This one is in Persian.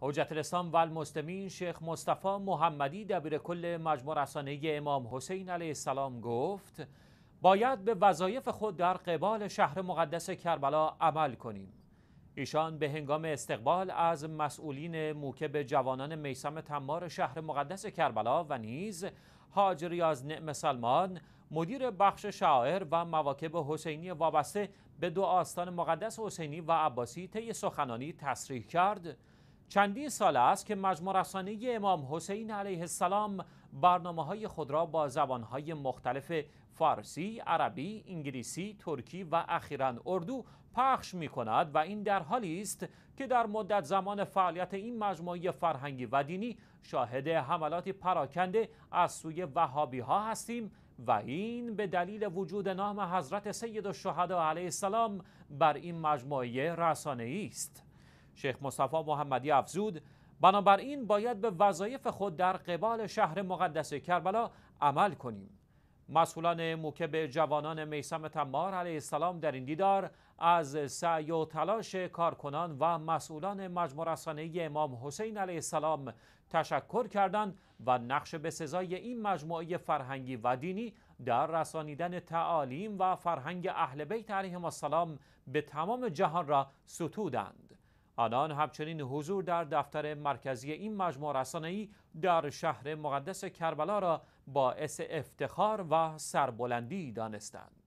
حجت الاسلام و المسلمین شیخ مصطفی محمدی دبیر کل مجموع رسانه امام حسین علیه السلام گفت باید به وظایف خود در قبال شهر مقدس کربلا عمل کنیم ایشان به هنگام استقبال از مسئولین موکب جوانان میسم تمار شهر مقدس کربلا و نیز حاج ریاض نعم سلمان مدیر بخش شاعر و مواکب حسینی وابسته به دو آستان مقدس حسینی و عباسی طی سخنانی تصریح کرد چندین سال است که مجموع رسانه امام حسین علیه السلام برنامه های خود را با زبان های مختلف فارسی، عربی، انگلیسی، ترکی و اخیرا اردو پخش می کند و این در حالی است که در مدت زمان فعالیت این مجموعه فرهنگی و دینی شاهد حملات پراکنده از سوی وهابی ها هستیم و این به دلیل وجود نام حضرت سید الشهدا علیه السلام بر این مجموعه رسانه‌ای است. شیخ مصطفی محمدی افزود بنابراین باید به وظایف خود در قبال شهر مقدس کربلا عمل کنیم مسئولان موکب جوانان میسم تمار علیه السلام در این دیدار از سعی و تلاش کارکنان و مسئولان مجموع رسانه امام حسین علیه السلام تشکر کردند و نقش به سزای این مجموعه فرهنگی و دینی در رسانیدن تعالیم و فرهنگ اهل بیت علیهم السلام به تمام جهان را ستودند آنان همچنین حضور در دفتر مرکزی این مجموع رسانهی در شهر مقدس کربلا را باعث افتخار و سربلندی دانستند.